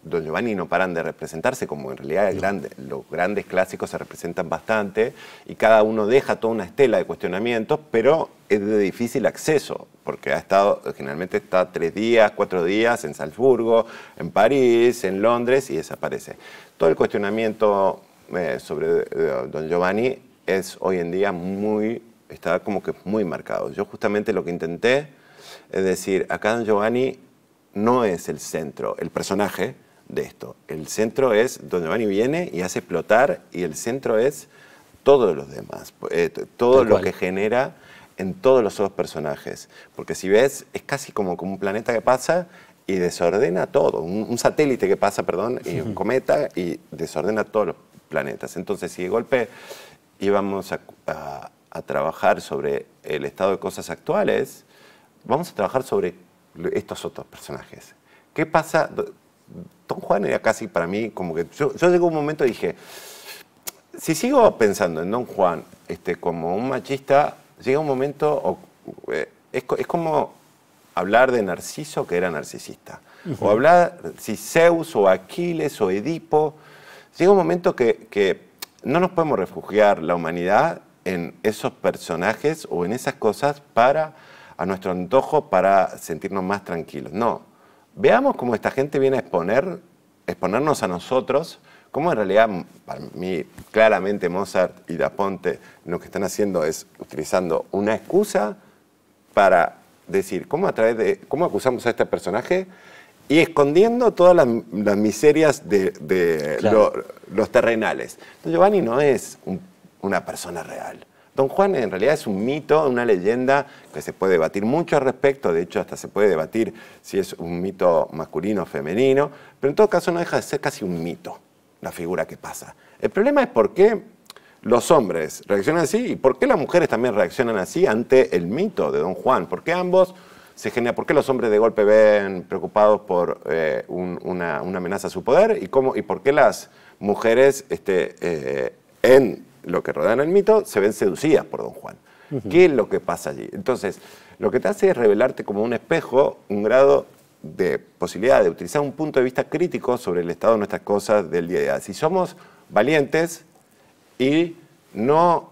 [SPEAKER 2] Don Giovanni no paran de representarse, como en realidad los grandes clásicos se representan bastante, y cada uno deja toda una estela de cuestionamientos, pero es de difícil acceso, porque ha estado, generalmente está tres días, cuatro días en Salzburgo, en París, en Londres, y desaparece. Todo el cuestionamiento eh, sobre eh, don Giovanni es hoy en día muy, está como que muy marcado. Yo justamente lo que intenté es decir, acá don Giovanni no es el centro, el personaje de esto. El centro es don Giovanni viene y hace explotar y el centro es todos los demás, eh, todo lo que genera en todos los otros personajes. Porque si ves, es casi como, como un planeta que pasa y desordena todo. Un, satélite que pasa, perdón, y un cometa y desordena todos los planetas. Entonces, si de golpe íbamos a, a, trabajar sobre el estado de cosas actuales, vamos a trabajar sobre estos otros personajes. ¿Qué pasa? Don Juan era casi para mí como que yo, llegó un momento y dije, si sigo pensando en Don Juan este, como un machista, llega un momento, eh, es, es, como hablar de Narciso que era narcisista, o hablar si Zeus o Aquiles o Edipo. Llega un momento que, no nos podemos refugiar la humanidad en esos personajes o en esas cosas para, a nuestro antojo, para sentirnos más tranquilos. No, veamos cómo esta gente viene a exponer, exponernos a nosotros, cómo en realidad, para mí, claramente Mozart y Daponte lo que están haciendo es utilizando una excusa para decir, ¿cómo, a de, cómo acusamos a este personaje? Y escondiendo todas las, miserias de, los terrenales. Don Giovanni no es una persona real. Don Juan en realidad es un mito, una leyenda que se puede debatir mucho al respecto, de hecho hasta se puede debatir si es un mito masculino o femenino, pero en todo caso no deja de ser casi un mito la figura que pasa. El problema es por qué los hombres reaccionan así y por qué las mujeres también reaccionan así ante el mito de Don Juan. ¿Por qué ambos se genera, por qué los hombres de golpe ven preocupados por eh, una, amenaza a su poder y, cómo, y por qué las mujeres este, eh, en lo que rodean el mito se ven seducidas por Don Juan. ¿Qué es lo que pasa allí? Entonces, lo que te hace es revelarte como un espejo, un grado de posibilidad de utilizar un punto de vista crítico sobre el estado de nuestras cosas del día a día. Si somos valientes, y no,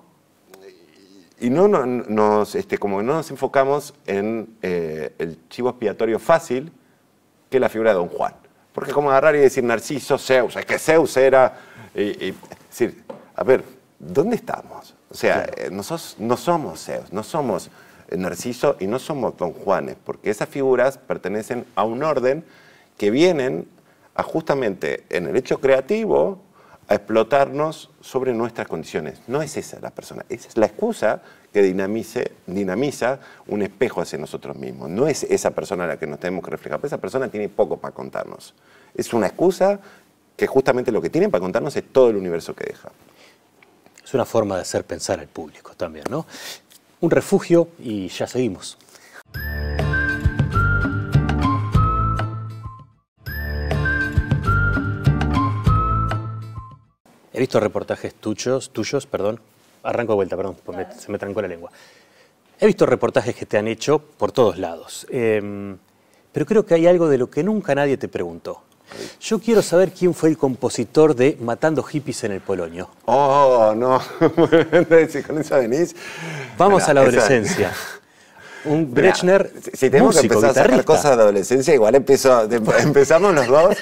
[SPEAKER 2] y no nos, este, no nos enfocamos en eh, el chivo expiatorio fácil que es la figura de Don Juan. Porque como agarrar y decir Narciso, Zeus, es que Zeus era... Y, decir, a ver, ¿dónde estamos? O sea, eh, nosotros no somos Zeus, no somos eh, Narciso y no somos Don Juanes, porque esas figuras pertenecen a un orden que vienen a justamente en el hecho creativo a explotarnos sobre nuestras condiciones. No es esa la persona, esa es la excusa que dinamiza un espejo hacia nosotros mismos. No es esa persona a la que nos tenemos que reflejar, esa persona tiene poco para contarnos. Es una excusa que justamente lo que tienen para contarnos
[SPEAKER 1] es todo el universo que deja. Es una forma de hacer pensar al público también, ¿no? Un refugio y ya seguimos. He visto reportajes tuyos, tuyos perdón, arranco de vuelta, perdón, se me trancó la lengua. He visto reportajes que te han hecho por todos lados, em, pero creo que hay algo de lo que nunca nadie te preguntó. Yo quiero saber quién fue el compositor de Matando Hippies en el Polonio. Oh, no. *laughs* con venís. Vamos a la adolescencia. *laughs* un Brechner. si tenemos que empezar a cosas de adolescencia,
[SPEAKER 2] igual *laughs* empezamos los dos.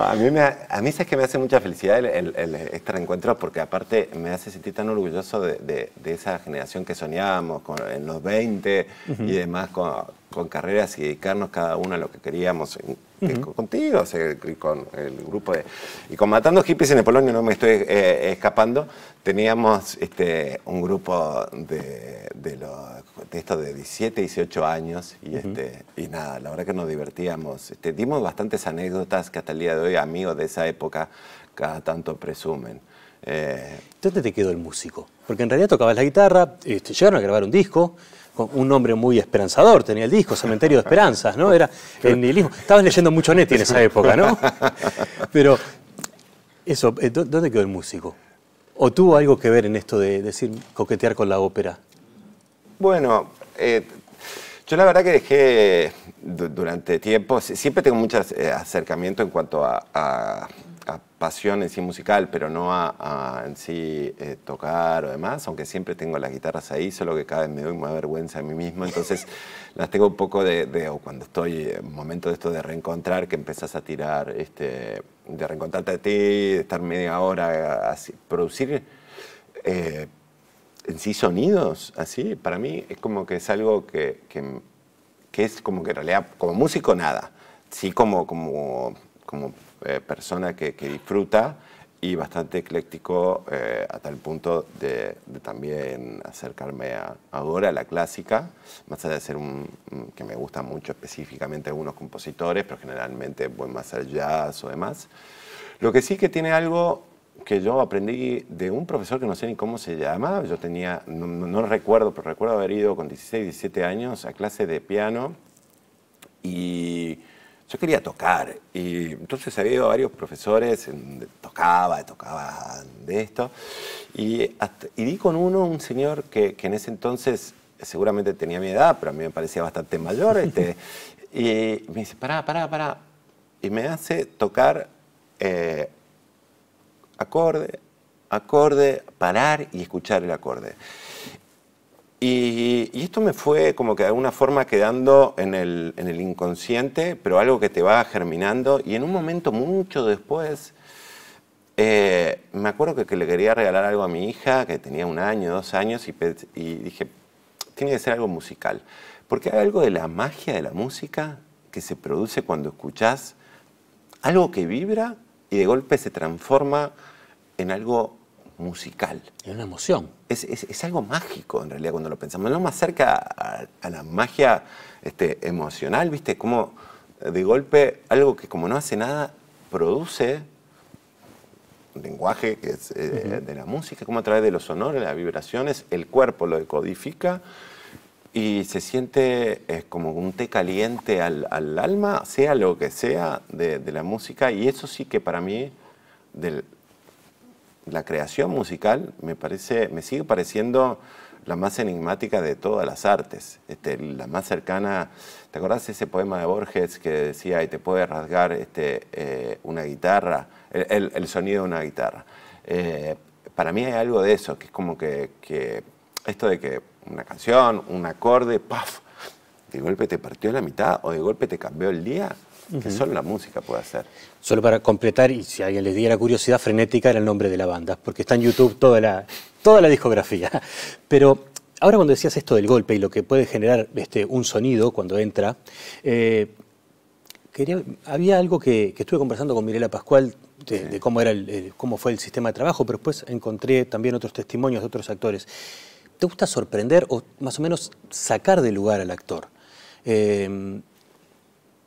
[SPEAKER 2] a mí, me, a mí es que me hace mucha felicidad este reencuentro porque aparte me hace sentir tan orgulloso de, esa generación que soñábamos en los 20 y demás con, con carreras y dedicarnos cada uno a lo que queríamos. Eh, contigo, o con el grupo de. Y con Matando Hippies en el no me estoy eh, escapando, teníamos este, un grupo de, los, de estos de 17, 18 años y, este, y nada, la verdad que nos divertíamos. Este, dimos bastantes anécdotas que hasta el día de hoy amigos de esa época cada tanto
[SPEAKER 1] presumen. Eh, ¿Dónde te quedó el músico? Porque en realidad tocabas la guitarra, este, llegaron a grabar un disco, un nombre muy esperanzador tenía el disco, Cementerio de Esperanzas, ¿no? Era el nihilismo. Estabas leyendo mucho Neti en esa época, ¿no? *laughs* Pero, eso, eh, ¿dónde quedó el músico? ¿O tuvo algo que ver en esto de decir coquetear con la ópera?
[SPEAKER 2] Bueno, eh, yo la verdad que dejé
[SPEAKER 1] durante
[SPEAKER 2] tiempo, siempre tengo mucho acercamiento en cuanto a pasión en sí musical, pero no a, en sí eh, tocar o demás, aunque siempre tengo las guitarras ahí, solo que cada vez me doy más vergüenza a mí mismo, entonces *laughs* las tengo un poco de, o cuando estoy en un momento de esto de reencontrar, que empezás a tirar, este, de reencontrarte a ti, de estar media hora, así producir eh, en sí sonidos, así, para mí es como que es algo que, que, es como que en realidad, como músico nada, sí como, como, como eh, persona que, disfruta y bastante ecléctico eh, a tal punto de, también acercarme ahora a la clásica, más allá de ser un, que me gusta mucho específicamente algunos compositores, pero generalmente voy más al jazz o demás. Lo que sí que tiene algo que yo aprendí de un profesor que no sé ni cómo se llama, yo tenía, no, no recuerdo, pero recuerdo haber ido con 16, 17 años a clase de piano y yo quería tocar. Y entonces había varios profesores, tocaba, tocaba de esto. Y, di con uno, un señor que, en ese entonces seguramente tenía mi edad, pero a mí me parecía bastante mayor. Este, *laughs* y me dice, pará, pará, pará. Y me hace tocar eh, acorde, acorde, parar y escuchar el acorde. Y, esto me fue como que de alguna forma quedando en el, inconsciente, pero algo que te va germinando. Y en un momento mucho después, eh, me acuerdo que, le quería regalar algo a mi hija, que tenía un año, dos años, y, dije, tiene que ser algo musical. Porque hay algo de la magia de la música que se produce cuando escuchas algo que vibra y de golpe se transforma en algo musical. Es una emoción. Es, es, algo mágico en realidad cuando lo pensamos. No más cerca a, la magia este, emocional, ¿viste? Como eh, de golpe algo que como no hace nada produce un lenguaje es eh, de la música, como a través de los sonores, las vibraciones, el cuerpo lo decodifica y se siente es eh, como un té caliente al, alma, sea lo que sea de, de, la música, y eso sí que para mí del, la creación musical me, parece, me sigue pareciendo la más enigmática de todas las artes, este, la más cercana. ¿Te acordás ese poema de Borges que decía, y te puede rasgar este, eh, una guitarra, el, sonido de una guitarra? Eh, para mí hay algo de eso, que es como que, esto de que una canción, un acorde, ¡paf! De golpe te partió la mitad o de golpe te cambió el
[SPEAKER 1] día, que solo la música puede hacer. Solo para completar, y si alguien les diera curiosidad, Frenética era el nombre de la banda, porque está en YouTube toda la, toda la discografía. *laughs* Pero ahora cuando decías esto del golpe y lo que puede generar este, un sonido cuando entra, eh, había algo que, estuve conversando con Mirela Pascual de, cómo, era el, cómo fue el sistema de trabajo, pero después encontré también otros testimonios de otros actores. ¿Te gusta sorprender o más o menos sacar de lugar al actor? Eh,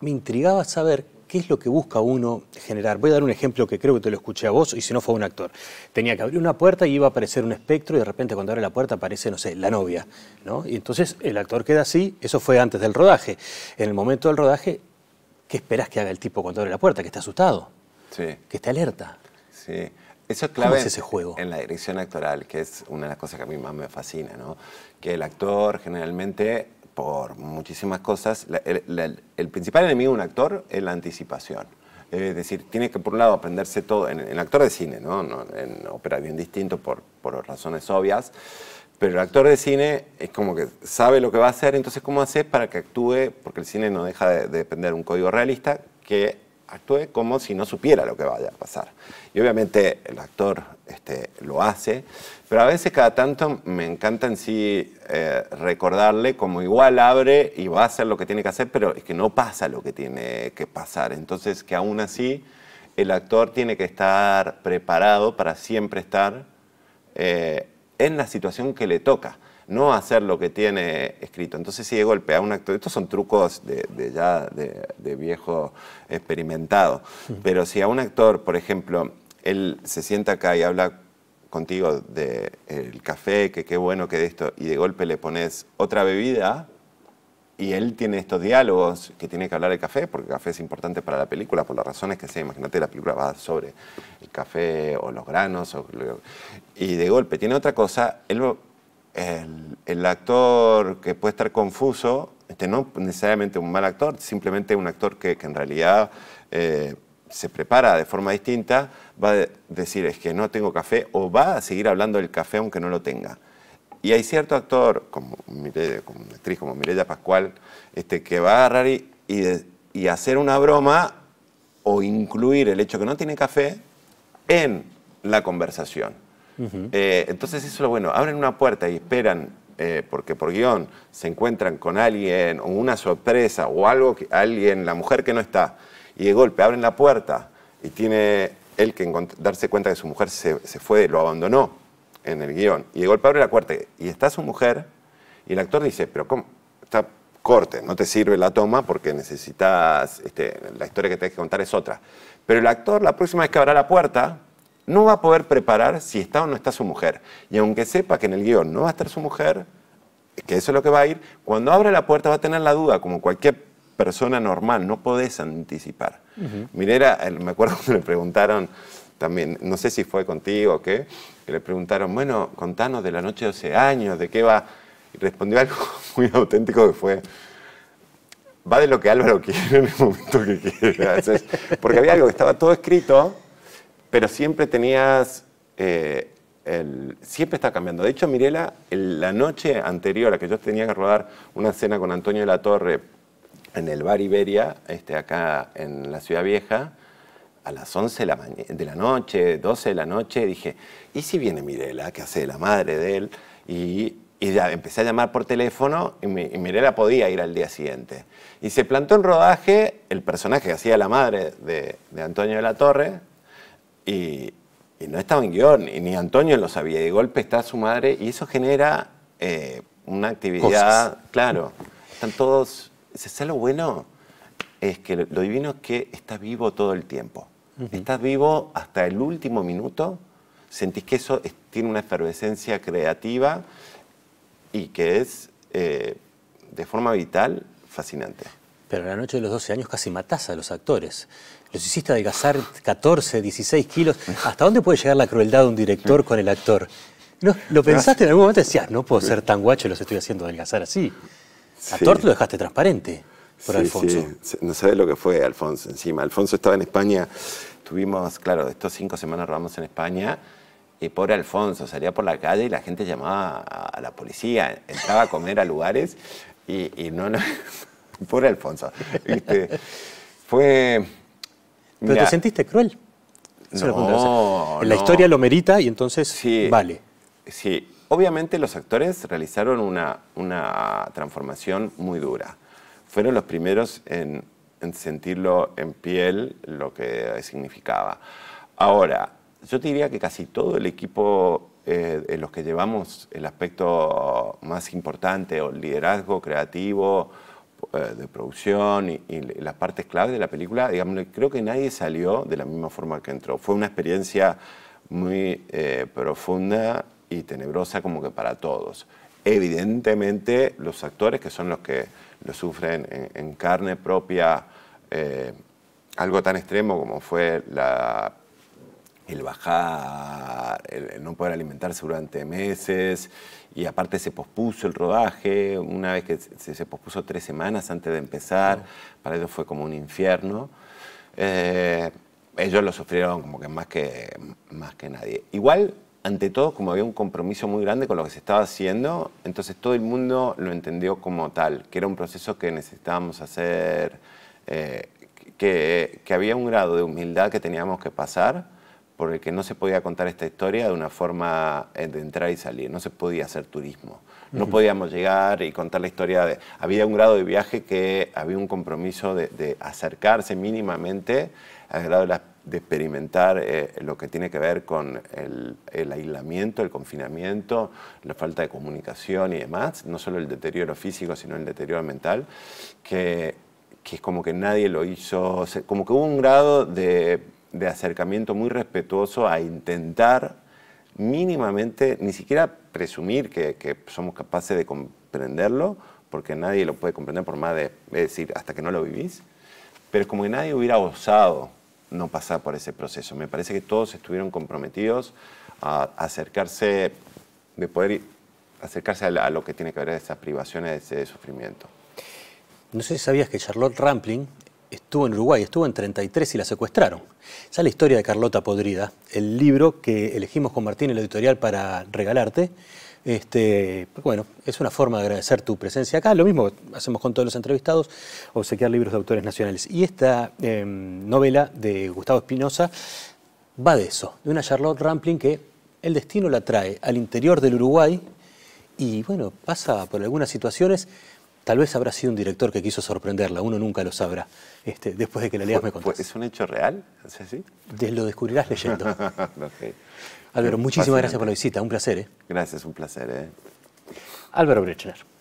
[SPEAKER 1] me intrigaba saber qué es lo que busca uno generar. Voy a dar un ejemplo que creo que te lo escuché a vos, y si no fue un actor. Tenía que abrir una puerta y iba a aparecer un espectro, y de repente cuando abre la puerta aparece, no sé, la novia. ¿no? Y entonces el actor queda así, eso fue antes del rodaje. En el momento del rodaje, ¿qué esperás que haga el tipo cuando abre la puerta? Que esté asustado, sí. que esté alerta. Sí.
[SPEAKER 2] Eso es clave ese juego? en la dirección actoral, que es una de las cosas que a mí más me fascina, ¿no? Que el actor generalmente por muchísimas cosas, el principal enemigo de un actor es la anticipación. Es decir, tiene que por un lado aprenderse todo, en, el actor de cine, ¿no? en ópera bien distinto por, razones obvias, pero el actor de cine es como que sabe lo que va a hacer, entonces ¿cómo hace para que actúe? Porque el cine no deja de, de depender de un código realista que actúe como si no supiera lo que vaya a pasar. Y obviamente el actor este, lo hace, pero a veces cada tanto me encanta en sí eh, recordarle como igual abre y va a hacer lo que tiene que hacer, pero es que no pasa lo que tiene que pasar. Entonces que aún así el actor tiene que estar preparado para siempre estar eh, en la situación que le toca no hacer lo que tiene escrito. Entonces, si de golpe a un actor, estos son trucos de, ya de, viejo experimentado, pero si a un actor, por ejemplo, él se sienta acá y habla contigo del café, que qué bueno que de esto, y de golpe le pones otra bebida, y él tiene estos diálogos que tiene que hablar del café, porque el café es importante para la película, por las razones que sea. Imagínate, la película va sobre el café o los granos. O... y de golpe tiene otra cosa. el, el, actor que puede estar confuso, este, no necesariamente un mal actor, simplemente un actor que, en realidad eh, se prepara de forma distinta, va a decir es que no tengo café o va a seguir hablando del café aunque no lo tenga. Y hay cierto actor, como, Mireia, como una como Pascual, este, que va a agarrar y, hacer una broma o incluir el hecho que no tiene café en la conversación. Eh, entonces eso es lo bueno, abren una puerta y esperan, eh, porque por guión se encuentran con alguien o una sorpresa o algo, que, alguien, la mujer que no está, y de golpe abren la puerta y tiene él que darse cuenta que su mujer se, fue, lo abandonó en el guión, y de golpe abre la puerta y está su mujer, y el actor dice, pero ¿cómo? Está corte, no te sirve la toma porque necesitas, este, la historia que tienes que contar es otra. Pero el actor, la próxima vez que abra la puerta, no va a poder preparar si está o no está su mujer. Y aunque sepa que en el guión no va a estar su mujer, que eso es lo que va a ir, cuando abre la puerta va a tener la duda, como cualquier persona normal, no podés anticipar. Mirela, me acuerdo *laughs* que le preguntaron también, no sé si fue contigo o qué, que le preguntaron, bueno, contanos de la noche de hace años, de qué va. Y respondió *laughs* algo muy auténtico que fue, va de lo que Álvaro *laughs* quiere en el momento que quiera. porque había algo que estaba todo escrito, pero siempre tenías... Eh, siempre está cambiando. De hecho, Mirela, la noche anterior a que yo tenía que rodar una escena con Antonio de la Torre en el bar Iberia, este, acá en la Ciudad Vieja, a las 11 de la, noche, 12 de la noche, dije, ¿y si viene Mirela, que hace la madre de él? Y, ya empecé a llamar por teléfono y, Mirela podía ir al día siguiente. Y se plantó en rodaje el personaje que hacía la madre de, Antonio de la Torre y, no estaba en guión, y ni Antonio lo sabía. de golpe está su madre y eso genera eh, una actividad, claro, están todos ¿Sabes lo bueno? Es que lo divino es que estás vivo todo el tiempo. Estás vivo hasta el último minuto, sentís que eso tiene una efervescencia creativa y que
[SPEAKER 1] es eh, de forma vital fascinante. Pero en la noche de los 12 años casi matás a los actores. Los hiciste adelgazar 14, 16 kilos. ¿Hasta dónde puede llegar la crueldad de un director con el actor? ¿No? ¿Lo pensaste en algún momento? Decías, ah, no puedo ser tan guacho, y los estoy haciendo adelgazar así. A Tort lo dejaste transparente por Alfonso.
[SPEAKER 2] Sí. No sabes lo que fue Alfonso encima. Alfonso estaba en España, tuvimos, claro, estos cinco semanas robamos en España. Y pobre Alfonso, salía por la calle y la gente llamaba a la policía, entraba a comer a lugares y, no, *laughs* Pobre Alfonso. Este, fue.
[SPEAKER 1] Pero te sentiste cruel. No, no. la historia
[SPEAKER 2] lo merita y entonces sí, vale. Sí, Obviamente los actores realizaron una, transformación muy dura. Fueron los primeros en, sentirlo en piel lo que significaba. Ahora, yo te diría que casi todo el equipo eh, en los que llevamos el aspecto más importante o el liderazgo creativo eh, de producción y, las partes clave de la película, digamos, creo que nadie salió de la misma forma que entró. Fue una experiencia muy eh, profunda y tenebrosa como que para todos. Evidentemente los actores que son los que lo sufren en, carne propia eh, algo tan extremo como fue la, el bajar, el, no poder alimentarse durante meses y aparte se pospuso el rodaje, una vez que se, pospuso tres semanas antes de empezar, mm. para ellos fue como un infierno. Eh, ellos lo sufrieron como que más que, más que nadie. Igual ante todo, como había un compromiso muy grande con lo que se estaba haciendo, entonces todo el mundo lo entendió como tal, que era un proceso que necesitábamos hacer, eh, que, había un grado de humildad que teníamos que pasar, por el que no se podía contar esta historia de una forma eh, de entrar y salir, no se podía hacer turismo. No podíamos llegar y contar la historia de... Había un grado de viaje que había un compromiso de, de acercarse mínimamente al grado de las de experimentar eh, lo que tiene que ver con el, aislamiento, el confinamiento, la falta de comunicación y demás, no solo el deterioro físico, sino el deterioro mental, que, es como que nadie lo hizo, como que hubo un grado de, acercamiento muy respetuoso a intentar mínimamente, ni siquiera presumir que, somos capaces de comprenderlo, porque nadie lo puede comprender por más de, decir, hasta que no lo vivís, pero es como que nadie hubiera osado no pasar por ese proceso. Me parece que todos estuvieron comprometidos a acercarse, de poder acercarse a, lo que tiene que ver
[SPEAKER 1] esas privaciones de sufrimiento. No sé si sabías que Charlotte Rampling estuvo en Uruguay, estuvo en 33 y la secuestraron. Esa es la historia de Carlota Podrida, el libro que elegimos con Martín en la editorial para regalarte. Este, bueno, es una forma de agradecer tu presencia acá. Lo mismo hacemos con todos los entrevistados, obsequiar libros de autores nacionales. Y esta em, novela de Gustavo Espinosa va de eso, de una Charlotte Rampling que el destino la trae al interior del Uruguay y, bueno, pasa por algunas situaciones. Tal vez habrá sido un director que quiso sorprenderla, uno nunca lo sabrá. Este, después de que la leas me contás. ¿Es un hecho real? lo descubrirás leyendo. *laughs*
[SPEAKER 2] Álvaro, muchísimas gracias
[SPEAKER 1] por la visita, un placer. ¿eh? Gracias, un placer. ¿eh? Álvaro Brechner.